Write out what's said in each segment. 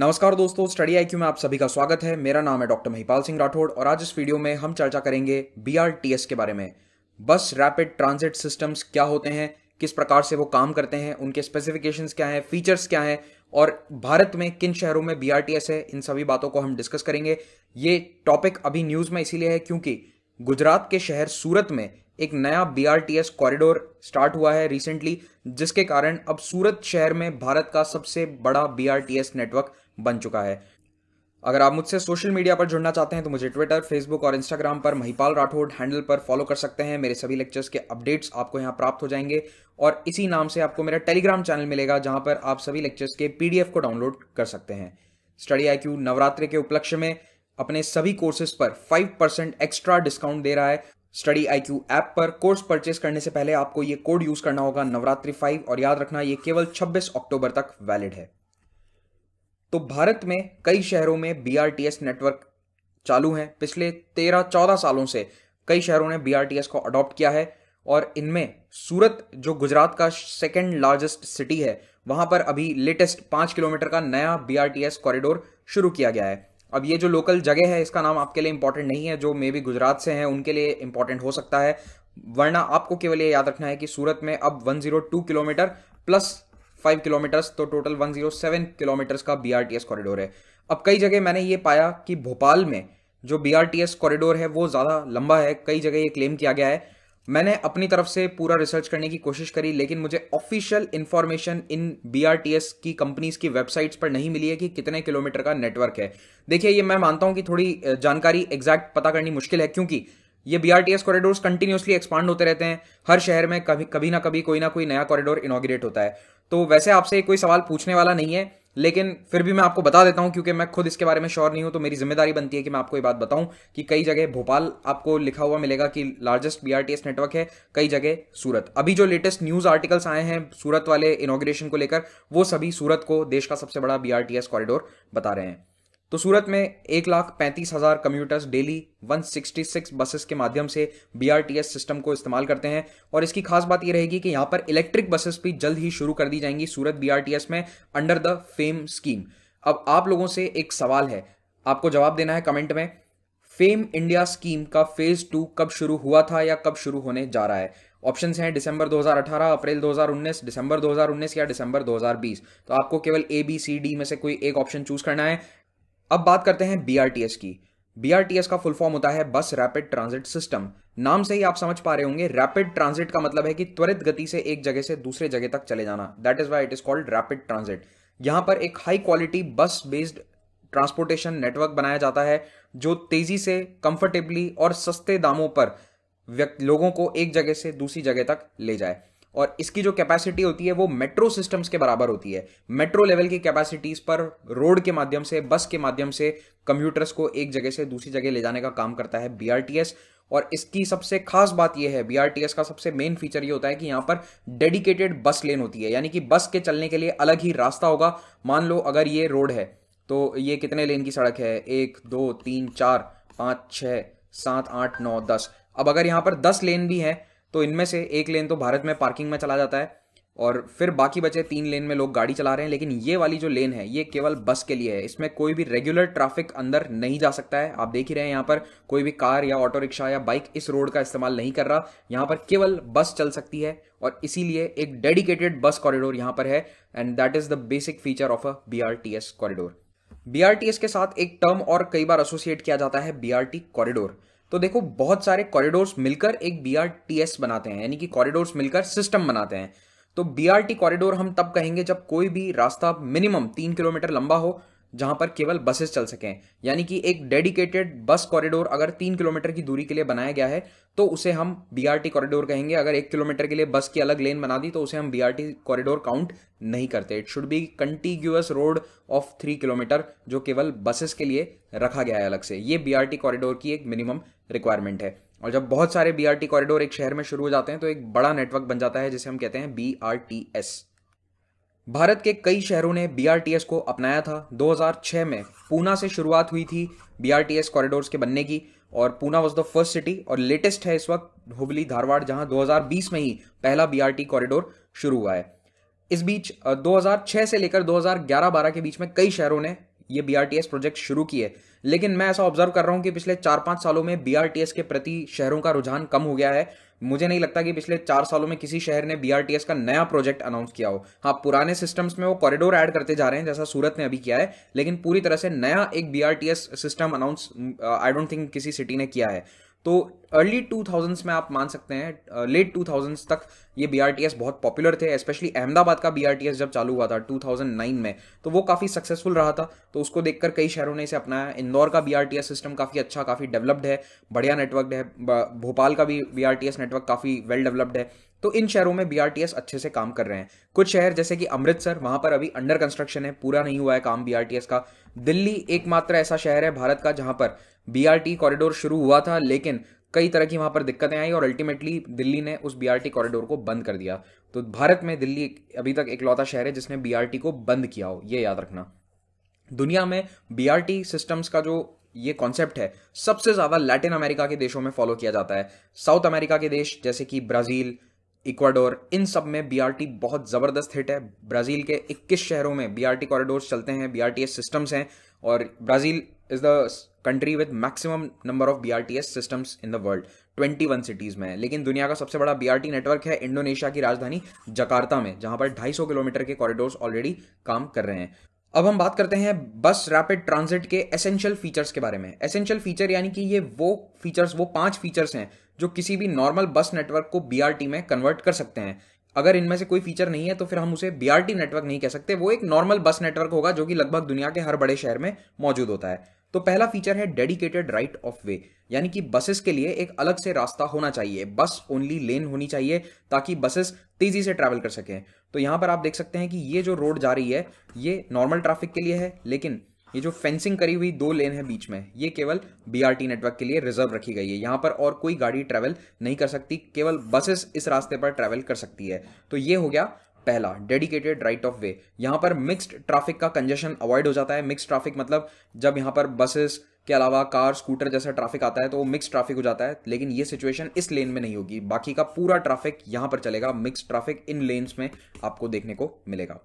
नमस्कार दोस्तों स्टडी आई में आप सभी का स्वागत है मेरा नाम है डॉक्टर महिपाल सिंह राठौड़ और आज इस वीडियो में हम चर्चा करेंगे बी के बारे में बस रैपिड ट्रांजिट सिस्टम्स क्या होते हैं किस प्रकार से वो काम करते हैं उनके स्पेसिफिकेशंस क्या हैं फीचर्स क्या हैं और भारत में किन शहरों में बी है इन सभी बातों को हम डिस्कस करेंगे ये टॉपिक अभी न्यूज़ में इसीलिए है क्योंकि गुजरात के शहर सूरत में एक नया बी कॉरिडोर स्टार्ट हुआ है रिसेंटली जिसके कारण अब सूरत शहर में भारत का सबसे बड़ा बी नेटवर्क बन चुका है अगर आप मुझसे सोशल मीडिया पर जुड़ना चाहते हैं तो मुझे ट्विटर फेसबुक और इंस्टाग्राम पर महिपाल राठौड़ हैंडल पर फॉलो कर सकते हैं मेरे सभी लेक्चर्स के अपडेट्स आपको यहाँ प्राप्त हो जाएंगे और इसी नाम से आपको मेरा टेलीग्राम चैनल मिलेगा जहाँ पर आप सभी लेक्चर्स के पीडीएफ को डाउनलोड कर सकते हैं स्टडी आई नवरात्रि के उपलक्ष्य में अपने सभी कोर्सेज पर फाइव परसेंट एक्स्ट्रा डिस्काउंट दे रहा है स्टडी आई क्यू ऐप पर कोर्स परचेज करने से पहले आपको ये कोड यूज करना होगा नवरात्रि फाइव और याद रखना ये केवल 26 अक्टूबर तक वैलिड है तो भारत में कई शहरों में बी नेटवर्क चालू हैं पिछले तेरह चौदह सालों से कई शहरों ने बी को अडॉप्ट किया है और इनमें सूरत जो गुजरात का सेकेंड लार्जेस्ट सिटी है वहां पर अभी लेटेस्ट पाँच किलोमीटर का नया बी कॉरिडोर शुरू किया गया है अब ये जो लोकल जगह है इसका नाम आपके लिए इंपॉर्टेंट नहीं है जो मे बी गुजरात से हैं उनके लिए इंपॉर्टेंट हो सकता है वरना आपको केवल ये याद रखना है कि सूरत में अब 102 किलोमीटर प्लस फाइव किलोमीटर्स तो total one zero seven kilometres का B R T S corridor है अब कई जगह मैंने ये पाया कि भोपाल में जो B R T S corridor है वो ज़्यादा लंबा है कई जगह ये क्लेम किया गया है मैंने अपनी तरफ से पूरा रिसर्च करने की कोशिश करी लेकिन मुझे official information in B R T S की कंपनीज की वेबसाइट्स पर नहीं मिली है कि कितने किलोमीटर का नेटवर्क है देखिए ये मैं मानता हूँ कि थोड़ी जानकारी एग्जैक्ट पता करनी मुश्किल है क्योंकि ये B R T S corridors continuously expand होते रहते हैं हर शहर में कभी कभी ना कभी कोई ना कोई नया कॉरिडोर इनाग्रेट होता है तो वैसे आपसे कोई सवाल पूछने वाला नहीं है लेकिन फिर भी मैं आपको बता देता हूं क्योंकि मैं खुद इसके बारे में श्योर नहीं हूं तो मेरी जिम्मेदारी बनती है कि मैं आपको ये बात बताऊं कि कई जगह भोपाल आपको लिखा हुआ मिलेगा कि लार्जेस्ट बी नेटवर्क है कई जगह सूरत अभी जो लेटेस्ट न्यूज़ आर्टिकल्स आए हैं सूरत वाले इनोग्रेशन को लेकर वो सभी सूरत को देश का सबसे बड़ा बी कॉरिडोर बता रहे हैं तो सूरत में एक लाख पैंतीस हज़ार कम्यूटर्स डेली 166 बसेस के माध्यम से बीआरटीएस सिस्टम को इस्तेमाल करते हैं और इसकी खास बात यह रहेगी कि यहां पर इलेक्ट्रिक बसेस भी जल्द ही शुरू कर दी जाएंगी सूरत बीआरटीएस में अंडर द फेम स्कीम अब आप लोगों से एक सवाल है आपको जवाब देना है कमेंट में फेम इंडिया स्कीम का फेज टू कब शुरू हुआ था या कब शुरू होने जा रहा है ऑप्शन हैं दिसंबर 2018, अप्रैल 2019, दिसंबर 2019 या दिसंबर 2020 तो आपको केवल ए बी सी डी में से कोई एक ऑप्शन चूज करना है अब बात करते हैं बी की बीआरटीएस का फुल फॉर्म होता है बस रैपिड ट्रांजिट सिस्टम नाम से ही आप समझ पा रहे होंगे रैपिड ट्रांजिट का मतलब है कि त्वरित गति से एक जगह से दूसरे जगह तक चले जाना that is why it is called rapid transit यहां पर एक high quality bus based transportation network बनाया जाता है जो तेजी से कंफर्टेबली और सस्ते दामों पर लोगों को एक जगह से दूसरी जगह तक ले जाए और इसकी जो कैपेसिटी होती है वो मेट्रो सिस्टम्स के बराबर होती है मेट्रो लेवल की कैपेसिटीज पर रोड के माध्यम से बस के माध्यम से कंप्यूटर्स को एक जगह से दूसरी जगह ले जाने का काम करता है बी और इसकी सबसे खास बात यह है बी का सबसे मेन फीचर ये होता है कि यहाँ पर डेडिकेटेड बस लेन होती है यानी कि बस के चलने के लिए अलग ही रास्ता होगा मान लो अगर ये रोड है तो ये कितने लेन की सड़क है एक दो तीन चार पाँच छः सात आठ नौ दस अब अगर यहाँ पर दस लेन भी हैं तो इनमें से एक लेन तो भारत में पार्किंग में चला जाता है और फिर बाकी बचे तीन लेन में लोग गाड़ी चला रहे हैं लेकिन ये वाली जो लेन है ये केवल बस के लिए है इसमें कोई भी रेगुलर ट्रैफिक अंदर नहीं जा सकता है आप देख ही रहे हैं यहाँ पर कोई भी कार या ऑटो रिक्शा या बाइक इस रोड का इस्तेमाल नहीं कर रहा यहाँ पर केवल बस चल सकती है और इसीलिए एक डेडिकेटेड बस कॉरिडोर यहाँ पर है and that is the basic feature of a B corridor S के साथ एक टर्म और कई बार एसोसिएट किया जाता है टी कॉरिडोर तो देखो बहुत सारे कॉरिडोर्स मिलकर एक बी बनाते हैं यानी कि कॉरिडोर्स मिलकर सिस्टम बनाते हैं तो बी कॉरिडोर हम तब कहेंगे जब कोई भी रास्ता मिनिमम तीन किलोमीटर लंबा हो जहां पर केवल बसेस चल सकें यानी कि एक डेडिकेटेड बस कॉरिडोर अगर तीन किलोमीटर की दूरी के लिए बनाया गया है तो उसे हम बीआरटी कॉरिडोर कहेंगे अगर एक किलोमीटर के लिए बस की अलग लेन बना दी तो उसे हम बीआरटी कॉरिडोर काउंट नहीं करते it should be contiguous road of three kilometre जो केवल बसेस के लिए रखा गया है अलग से ये बीआरटी कॉरिडोर की एक मिनिमम रिक्वायरमेंट है और जब बहुत सारे बीआरटी कॉरिडोर एक शहर में शुरू हो जाते हैं तो एक बड़ा नेटवर्क बन जाता है जिसे हम कहते हैं बीआरटीएस भारत के कई शहरों ने बीआरटीएस को अपनाया था 2006 में पूना से शुरुआत हुई थी बीआरटीएस कॉरिडोर्स के बनने की और Poona was the first city और लेटेस्ट है इस वक्त हुबली धारवाड़ जहां 2020 में ही पहला बीआरटी कॉरिडोर शुरू हुआ है इस बीच 2006 से लेकर 2011-12 के बीच में कई शहरों ने ये बीआरटीएस प्रोजेक्ट शुरू किए लेकिन मैं ऐसा ऑब्जर्व कर रहा हूँ कि पिछले चार पांच सालों में बीआरटीएस के प्रति शहरों का रुझान कम हो गया है मुझे नहीं लगता कि पिछले चार सालों में किसी शहर ने बी का नया प्रोजेक्ट अनाउंस किया हो हाँ पुराने सिस्टम्स में वो कॉरिडोर ऐड करते जा रहे हैं जैसा सूरत ने अभी किया है लेकिन पूरी तरह से नया एक B system announce I don't think किसी सिटी ने किया है तो अर्ली टू थाउजेंड्स में आप मान सकते हैं लेट टू थाउजेंड्स तक ये बी बहुत पॉपुलर थे स्पेशली अहमदाबाद का बी जब चालू हुआ था टू थाउजेंड नाइन में तो वो काफ़ी सक्सेसफुल रहा था तो उसको देखकर कई शहरों ने इसे अपनाया इंदौर का B R T S system काफ़ी अच्छा काफ़ी डेवलप्ड है बढ़िया नेटवर्क है भोपाल का भी B R T S network काफ़ी वेल डेवलप्ड है तो इन शहरों में बी अच्छे से काम कर रहे हैं कुछ शहर जैसे कि अमृतसर वहाँ पर अभी अंडर कंस्ट्रक्शन है पूरा नहीं हुआ है काम बी का दिल्ली एकमात्र ऐसा शहर है भारत का जहाँ पर बीआरटी कॉरिडोर शुरू हुआ था लेकिन कई तरह की वहां पर दिक्कतें आई और अल्टीमेटली दिल्ली ने उस बीआरटी कॉरिडोर को बंद कर दिया तो भारत में दिल्ली अभी तक इकलौता शहर है जिसने बीआरटी को बंद किया हो ये याद रखना दुनिया में बीआरटी सिस्टम्स का जो ये कॉन्सेप्ट है सबसे ज़्यादा लैटिन अमेरिका के देशों में फॉलो किया जाता है साउथ अमेरिका के देश जैसे कि ब्राज़ील इक्वाडोर इन सब में बीआरटी बहुत ज़बरदस्त हिट है ब्राज़ील के 21 शहरों में बीआरटी कॉरिडोर्स चलते हैं बीआरटीएस सिस्टम्स हैं और Brazil is the country with maximum number of BRTS systems in the world 21 cities में है लेकिन दुनिया का सबसे बड़ा बीआरटी नेटवर्क है इंडोनेशिया की राजधानी जकार्ता में जहां पर 250 किलोमीटर के कॉरिडोर्स ऑलरेडी काम कर रहे हैं अब हम बात करते हैं बस रैपिड ट्रांजिट के एसेंशियल फीचर्स के बारे में एसेंशियल फीचर यानी कि ये वो फीचर्स वो पांच फीचर्स हैं जो किसी भी नॉर्मल बस नेटवर्क को बीआरटी में कन्वर्ट कर सकते हैं अगर इनमें से कोई फीचर नहीं है तो फिर हम उसे बीआरटी नेटवर्क नहीं कह सकते वो एक नॉर्मल बस नेटवर्क होगा जो कि लगभग दुनिया के हर बड़े शहर में मौजूद होता है तो पहला फीचर है डेडिकेटेड राइट ऑफ वे यानी कि बसेस के लिए एक अलग से रास्ता होना चाहिए बस ओनली लेन होनी चाहिए ताकि बसेस तेजी से ट्रैवल कर सकें तो यहाँ पर आप देख सकते हैं कि ये जो रोड जा रही है ये नॉर्मल ट्रैफिक के लिए है लेकिन ये जो फेंसिंग करी हुई दो लेन है बीच में ये केवल बी नेटवर्क के लिए रिजर्व रखी गई है यहाँ पर और कोई गाड़ी ट्रैवल नहीं कर सकती केवल बसेस इस रास्ते पर ट्रैवल कर सकती है तो ये हो गया पहला डेडिकेटेड राइट ऑफ वे यहां पर मिक्स्ड ट्रैफिक का कंजेशन अवॉइड हो जाता है मिक्स ट्रैफिक मतलब जब यहां पर बसेस के अलावा कार स्कूटर जैसा ट्रैफिक आता है तो वो मिक्स ट्रैफिक हो जाता है लेकिन ये सिचुएशन इस लेन में नहीं होगी बाकी का पूरा ट्रैफिक यहां पर चलेगा मिक्स ट्रैफिक इन लेन्स में आपको देखने को मिलेगा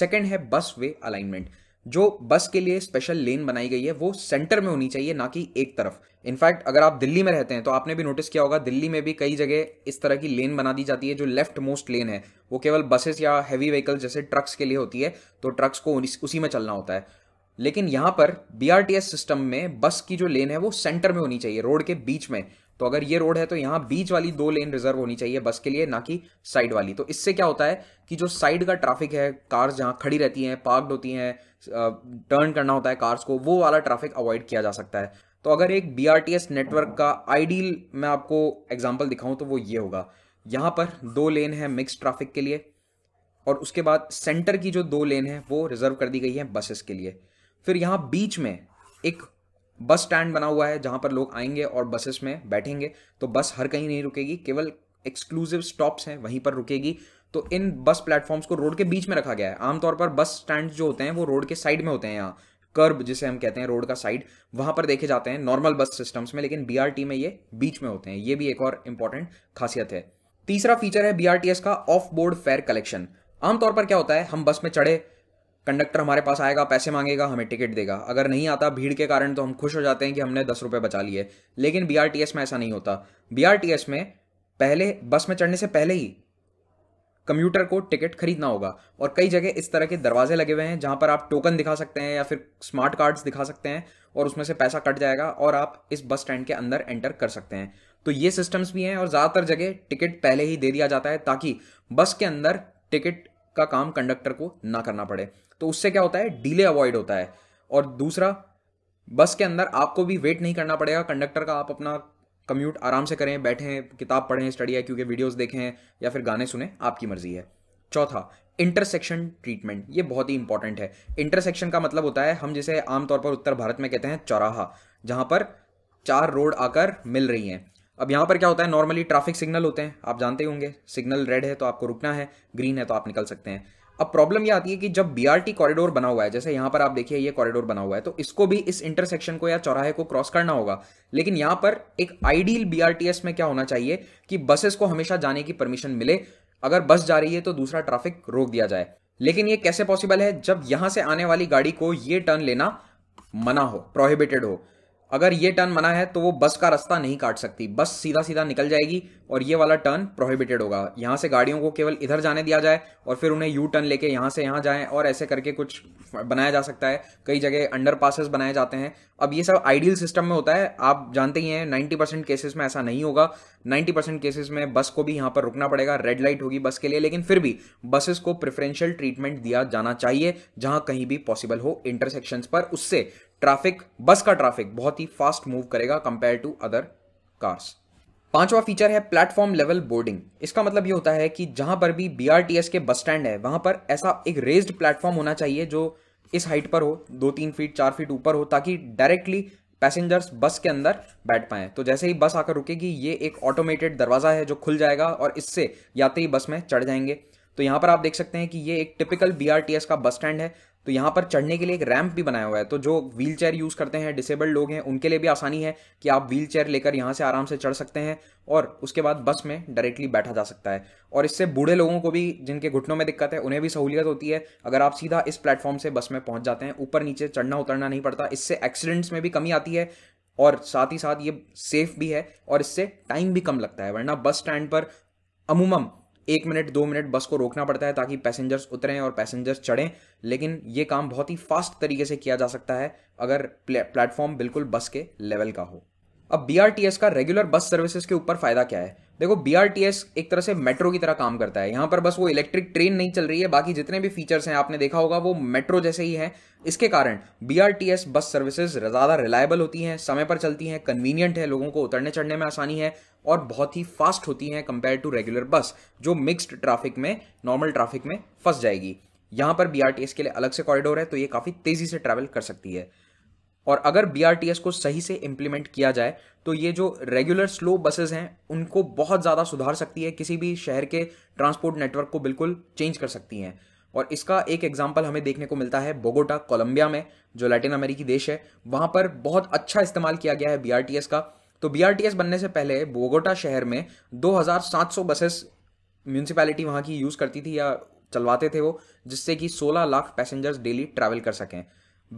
सेकेंड है बस वे अलाइनमेंट जो बस के लिए स्पेशल लेन बनाई गई है वो सेंटर में होनी चाहिए ना कि एक तरफ इनफैक्ट अगर आप दिल्ली में रहते हैं तो आपने भी नोटिस किया होगा दिल्ली में भी कई जगह इस तरह की लेन बना दी जाती है जो लेफ्ट मोस्ट लेन है वो केवल बसेस या हैवी व्हीकल जैसे ट्रक्स के लिए होती है तो ट्रक्स को उसी में चलना होता है लेकिन यहाँ पर बी सिस्टम में बस की जो लेन है वो सेंटर में होनी चाहिए रोड के बीच में तो अगर ये रोड है तो यहाँ बीच वाली दो लेन रिजर्व होनी चाहिए बस के लिए ना कि साइड वाली तो इससे क्या होता है कि जो साइड का ट्रैफिक है कार्स जहाँ खड़ी रहती हैं पार्कड होती हैं टर्न करना होता है कार्स को वो वाला ट्रैफिक अवॉइड किया जा सकता है तो अगर एक बी नेटवर्क का आइडियल मैं आपको एग्जाम्पल दिखाऊँ तो वो ये होगा यहाँ पर दो लेन है मिक्स ट्रैफिक के लिए और उसके बाद सेंटर की जो दो लेन है वो रिजर्व कर दी गई है बसेस के लिए फिर यहाँ बीच में एक बस स्टैंड बना हुआ है जहाँ पर लोग आएंगे और बसेस में बैठेंगे तो बस हर कहीं नहीं रुकेगी केवल एक्सक्लूसिव स्टॉप्स हैं वहीं पर रुकेगी तो इन बस प्लेटफॉर्म्स को रोड के बीच में रखा गया है आमतौर पर बस स्टैंड जो होते हैं वो रोड के साइड में होते हैं यहाँ कर्ब जिसे हम कहते हैं रोड का साइड वहां पर देखे जाते हैं नॉर्मल बस सिस्टम्स में लेकिन बीआरटी में ये बीच में होते हैं ये भी एक और इंपॉर्टेंट खासियत है तीसरा फीचर है बीआरटीएस का ऑफ बोर्ड फेयर कलेक्शन आमतौर पर क्या होता है हम बस में चढ़े कंडक्टर हमारे पास आएगा पैसे मांगेगा हमें टिकट देगा अगर नहीं आता भीड़ के कारण तो हम खुश हो जाते हैं कि हमने दस रुपये बचा लिए लेकिन बीआरटीएस में ऐसा नहीं होता बीआरटीएस में पहले बस में चढ़ने से पहले ही कंप्यूटर को टिकट खरीदना होगा और कई जगह इस तरह के दरवाजे लगे हुए हैं जहाँ पर आप टोकन दिखा सकते हैं या फिर स्मार्ट कार्ड्स दिखा सकते हैं और उसमें से पैसा कट जाएगा और आप इस बस स्टैंड के अंदर एंटर कर सकते हैं तो ये सिस्टम्स भी हैं और ज़्यादातर जगह टिकट पहले ही दे दिया जाता है ताकि बस के अंदर टिकट का काम कंडक्टर को ना करना पड़े तो उससे क्या होता है डीले अवॉइड होता है और दूसरा बस के अंदर आपको भी वेट नहीं करना पड़ेगा कंडक्टर का आप अपना कम्यूट आराम से करें बैठें किताब पढ़ें स्टडी आई क्योंकि वीडियोज़ देखें या फिर गाने सुने आपकी मर्ज़ी है चौथा इंटरसेक्शन ट्रीटमेंट ये बहुत ही इंपॉर्टेंट है इंटरसेक्शन का मतलब होता है हम जिसे आमतौर पर उत्तर भारत में कहते हैं चौराहा जहाँ पर चार रोड आकर मिल रही हैं अब यहाँ पर क्या होता है नॉर्मली ट्रैफिक सिग्नल होते हैं आप जानते होंगे सिग्नल रेड है तो आपको रुकना है ग्रीन है तो आप निकल सकते हैं अब प्रॉब्लम ये आती है कि जब बी कॉरिडोर बना हुआ है जैसे यहाँ पर आप देखिए ये कॉरिडोर बना हुआ है तो इसको भी इस इंटरसेक्शन को या चौराहे को क्रॉस करना होगा लेकिन यहाँ पर एक आइडियल बी में क्या होना चाहिए कि बसेस को हमेशा जाने की परमिशन मिले अगर बस जा रही है तो दूसरा ट्रैफिक रोक दिया जाए लेकिन ये कैसे पॉसिबल है जब यहां से आने वाली गाड़ी को ये टर्न लेना मना हो प्रोहिबिटेड हो अगर ये टर्न मना है तो वो बस का रास्ता नहीं काट सकती बस सीधा सीधा निकल जाएगी और ये वाला टर्न प्रोहिबिटेड होगा यहाँ से गाड़ियों को केवल इधर जाने दिया जाए और फिर उन्हें यू टर्न लेके यहाँ से यहाँ जाएं और ऐसे करके कुछ बनाया जा सकता है कई जगह अंडर पासेस बनाए जाते हैं अब ये सब आइडियल सिस्टम में होता है आप जानते ही हैं नाइन्टी परसेंट केसेस में ऐसा नहीं होगा नाइन्टी परसेंट केसेस में बस को भी यहाँ पर रुकना पड़ेगा रेड लाइट होगी बस के लिए लेकिन फिर भी बसेस को प्रिफरेंशियल ट्रीटमेंट दिया जाना चाहिए जहाँ कहीं भी पॉसिबल हो इंटरसेक्शन पर उससे ट्रैफिक बस का ट्रैफिक बहुत ही फास्ट मूव करेगा कंपेयर टू अदर कार्स पांचवा फीचर है प्लेटफॉर्म लेवल बोर्डिंग इसका मतलब ये होता है कि जहां पर भी बी के बस स्टैंड है वहां पर ऐसा एक रेज्ड प्लेटफॉर्म होना चाहिए जो इस हाइट पर हो दो तीन फीट चार फीट ऊपर हो ताकि डायरेक्टली पैसेंजर्स बस के अंदर बैठ पाए तो जैसे ही बस आकर रुकेगी ये एक ऑटोमेटेड दरवाज़ा है जो खुल जाएगा और इससे यात्री बस में चढ़ जाएंगे तो यहाँ पर आप देख सकते हैं कि ये एक टिपिकल बी का बस स्टैंड है तो यहाँ पर चढ़ने के लिए एक रैंप भी बनाया हुआ है तो जो व्हील चेयर यूज़ करते हैं डिसेबल्ड लोग हैं उनके लिए भी आसानी है कि आप व्हील चेयर लेकर यहाँ से आराम से चढ़ सकते हैं और उसके बाद बस में डायरेक्टली बैठा जा सकता है और इससे बूढ़े लोगों को भी जिनके घुटनों में दिक्कत है उन्हें भी सहूलियत होती है अगर आप सीधा इस प्लेटफॉर्म से बस में पहुँच जाते हैं ऊपर नीचे चढ़ना उतरना नहीं पड़ता इससे एक्सीडेंट्स में भी कमी आती है और साथ ही साथ ये सेफ भी है और इससे टाइम भी कम लगता है वरना बस स्टैंड पर अमूमन एक मिनट दो मिनट बस को रोकना पड़ता है ताकि पैसेंजर्स उतरें और पैसेंजर्स चढ़ें लेकिन ये काम बहुत ही फास्ट तरीके से किया जा सकता है अगर प्लेटफॉर्म बिल्कुल बस के लेवल का हो अब बी का रेगुलर बस सर्विसेज के ऊपर फायदा क्या है देखो बी एक तरह से मेट्रो की तरह काम करता है यहां पर बस वो इलेक्ट्रिक ट्रेन नहीं चल रही है बाकी जितने भी फीचर्स हैं आपने देखा होगा वो मेट्रो जैसे ही है इसके कारण बी बस सर्विसेज ज़्यादा रिलायबल होती हैं समय पर चलती हैं कन्वीनियंट है लोगों को उतरने चढ़ने में आसानी है और बहुत ही फास्ट होती हैं कंपेयर टू रेगुलर बस जो मिक्स्ड ट्रैफिक में नॉर्मल ट्रैफिक में फंस जाएगी यहाँ पर बी के लिए अलग से कॉरिडोर है तो ये काफ़ी तेज़ी से ट्रैवल कर सकती है और अगर बी को सही से इम्प्लीमेंट किया जाए तो ये जो रेगुलर स्लो बसेस हैं उनको बहुत ज़्यादा सुधार सकती है किसी भी शहर के ट्रांसपोर्ट नेटवर्क को बिल्कुल चेंज कर सकती हैं और इसका एक एग्जाम्पल हमें देखने को मिलता है बोगोटा कोलंबिया में जो लैटिन अमेरिकी देश है वहाँ पर बहुत अच्छा इस्तेमाल किया गया है बी का तो बीआरटीएस बनने से पहले बोगोटा शहर में 2,700 बसेस म्यूनसिपैलिटी वहां की यूज़ करती थी या चलवाते थे वो जिससे कि 16 लाख पैसेंजर्स डेली ट्रैवल कर सकें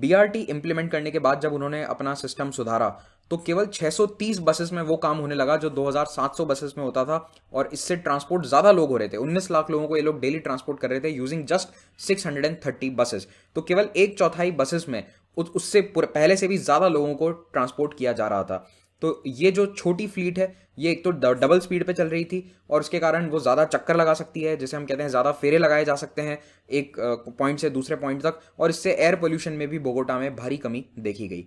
बीआरटी इंप्लीमेंट करने के बाद जब उन्होंने अपना सिस्टम सुधारा तो केवल 630 बसेस में वो काम होने लगा जो 2700 बसेस में होता था और इससे ट्रांसपोर्ट ज़्यादा लोग हो रहे थे 19 लाख लोगों को ये लोग डेली ट्रांसपोर्ट कर रहे थे यूजिंग जस्ट 630 बसेस तो केवल एक चौथाई बसेस में उससे पहले से भी ज़्यादा लोगों को ट्रांसपोर्ट किया जा रहा था तो ये जो छोटी फ्लीट है ये एक तो डबल स्पीड पे चल रही थी और उसके कारण वो ज़्यादा चक्कर लगा सकती है जैसे हम कहते हैं ज़्यादा फेरे लगाए जा सकते हैं एक पॉइंट से दूसरे पॉइंट तक और इससे एयर पोल्यूशन में भी बोगोटा में भारी कमी देखी गई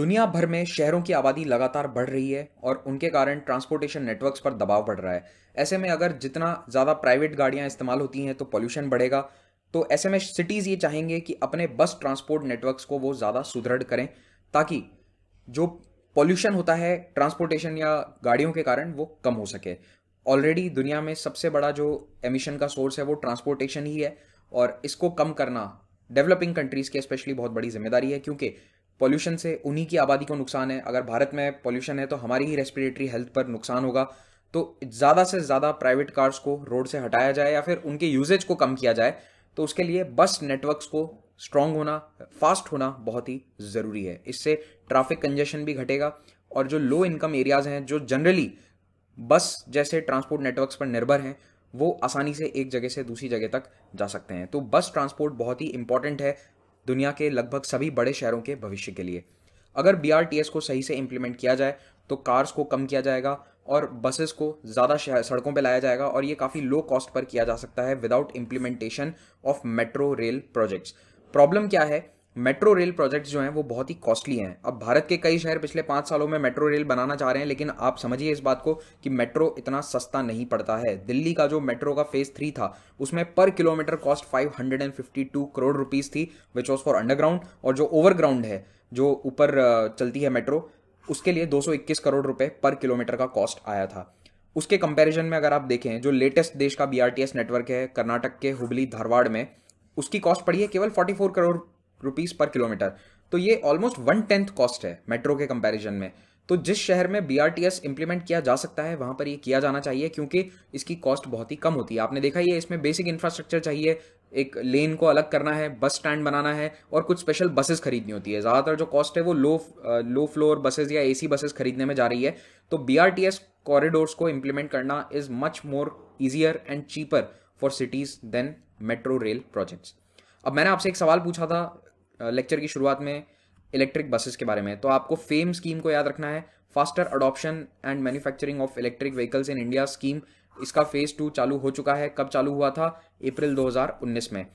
दुनिया भर में शहरों की आबादी लगातार बढ़ रही है और उनके कारण ट्रांसपोर्टेशन नेटवर्क्स पर दबाव बढ़ रहा है ऐसे में अगर जितना ज़्यादा प्राइवेट गाड़ियाँ इस्तेमाल होती हैं तो पॉल्यूशन बढ़ेगा तो ऐसे में सिटीज़ ये चाहेंगे कि अपने बस ट्रांसपोर्ट नेटवर्क्स को वो ज़्यादा सुदृढ़ करें ताकि जो पॉल्यूशन होता है ट्रांसपोर्टेशन या गाड़ियों के कारण वो कम हो सके ऑलरेडी दुनिया में सबसे बड़ा जो एमिशन का सोर्स है वो ट्रांसपोर्टेशन ही है और इसको कम करना डेवलपिंग कंट्रीज़ की स्पेशली बहुत बड़ी जिम्मेदारी है क्योंकि पॉल्यूशन से उन्हीं की आबादी को नुकसान है अगर भारत में पॉल्यूशन है तो हमारी ही रेस्पिरेटरी हेल्थ पर नुकसान होगा तो ज़्यादा से ज़्यादा प्राइवेट कार्स को रोड से हटाया जाए या फिर उनके यूजेज को कम किया जाए तो उसके लिए बस नेटवर्क्स को स्ट्रांग होना फास्ट होना बहुत ही ज़रूरी है इससे ट्रैफिक कंजेशन भी घटेगा और जो लो इनकम एरियाज़ हैं जो जनरली बस जैसे ट्रांसपोर्ट नेटवर्क्स पर निर्भर हैं वो आसानी से एक जगह से दूसरी जगह तक जा सकते हैं तो बस ट्रांसपोर्ट बहुत ही इंपॉर्टेंट है दुनिया के लगभग सभी बड़े शहरों के भविष्य के लिए अगर बी को सही से इम्प्लीमेंट किया जाए तो कार्स को कम किया जाएगा और बसेस को ज़्यादा सड़कों पर लाया जाएगा और ये काफ़ी लो कॉस्ट पर किया जा सकता है without implementation of metro rail projects problem क्या है मेट्रो रेल प्रोजेक्ट्स जो हैं वो बहुत ही कॉस्टली हैं अब भारत के कई शहर पिछले पाँच सालों में मेट्रो रेल बनाना चाह रहे हैं लेकिन आप समझिए इस बात को कि मेट्रो इतना सस्ता नहीं पड़ता है दिल्ली का जो मेट्रो का फेज थ्री था उसमें पर किलोमीटर कॉस्ट 552 करोड़ रुपीज़ थी विच वॉज फॉर अंडरग्राउंड और जो ओवरग्राउंड है जो ऊपर चलती है मेट्रो उसके लिए 221 करोड़ रुपए पर किलोमीटर का कॉस्ट आया था उसके कंपैरिजन में अगर आप देखें जो लेटेस्ट देश का बीआरटीएस नेटवर्क है कर्नाटक के हुबली धारवाड़ में उसकी कॉस्ट पड़ी है केवल 44 करोड़ रुपीज़ पर किलोमीटर तो ये ऑलमोस्ट वन टेंथ कॉस्ट है मेट्रो के कंपैरिजन में तो जिस शहर में B R T S implement किया जा सकता है वहाँ पर ये किया जाना चाहिए क्योंकि इसकी कॉस्ट बहुत ही कम होती है आपने देखा ये इसमें बेसिक इंफ्रास्ट्रक्चर चाहिए एक लेन को अलग करना है बस स्टैंड बनाना है और कुछ स्पेशल बसेस खरीदनी होती है ज़्यादातर जो कॉस्ट है वो लो लो फ्लोर बसेज या एसी बसेस खरीदने में जा रही है तो B R T S corridors को इम्प्लीमेंट करना is much more easier and cheaper for cities than metro rail projects अब मैंने आपसे एक सवाल पूछा था लेक्चर की शुरुआत में इलेक्ट्रिक बसेस के बारे में तो आपको फेम स्कीम को याद रखना है faster adoption and manufacturing of electric vehicles in India scheme इसका फेज़ टू चालू हो चुका है कब चालू हुआ था अप्रैल 2019 में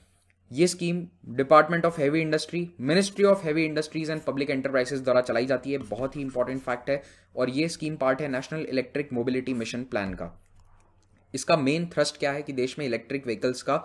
ये scheme department of heavy industry ministry of heavy industries and public enterprises द्वारा चलाई जाती है बहुत ही इंपॉर्टेंट फैक्ट है और ये स्कीम पार्ट है national electric mobility mission plan का इसका मेन थ्रस्ट क्या है कि देश में इलेक्ट्रिक व्हीकल्स का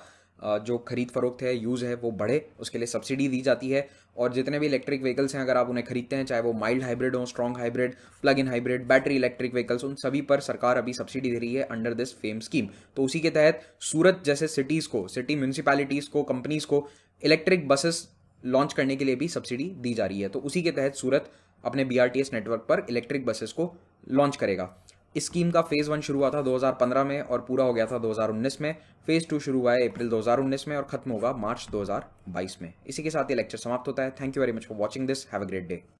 जो खरीद फरोख्त है यूज़ है वो बढ़े उसके लिए सब्सिडी दी जाती है और जितने भी इलेक्ट्रिक व्हीकल्स हैं अगर आप उन्हें खरीदते हैं चाहे वो माइल्ड हाइब्रिड हो strong hybrid plug in hybrid battery electric vehicles उन सभी पर सरकार अभी सब्सिडी दे रही है अंडर दिस फेम स्कीम तो उसी के तहत सूरत जैसे सिटीज़ को सिटी म्यूनसिपैलिटीज़ को कंपनीज़ को इलेक्ट्रिक बसेस लॉन्च करने के लिए भी सब्सिडी दी जा रही है तो उसी के तहत सूरत अपने बी नेटवर्क पर इलेक्ट्रिक बसेस को लॉन्च करेगा स्कीम का फेज़ वन शुरू हुआ था 2015 में और पूरा हो गया था 2019 में फेज़ टू शुरू हुआ है अप्रैल 2019 में और खत्म होगा मार्च 2022 में इसी के साथ ये लेक्चर समाप्त होता है thank you very much for watching this have a great day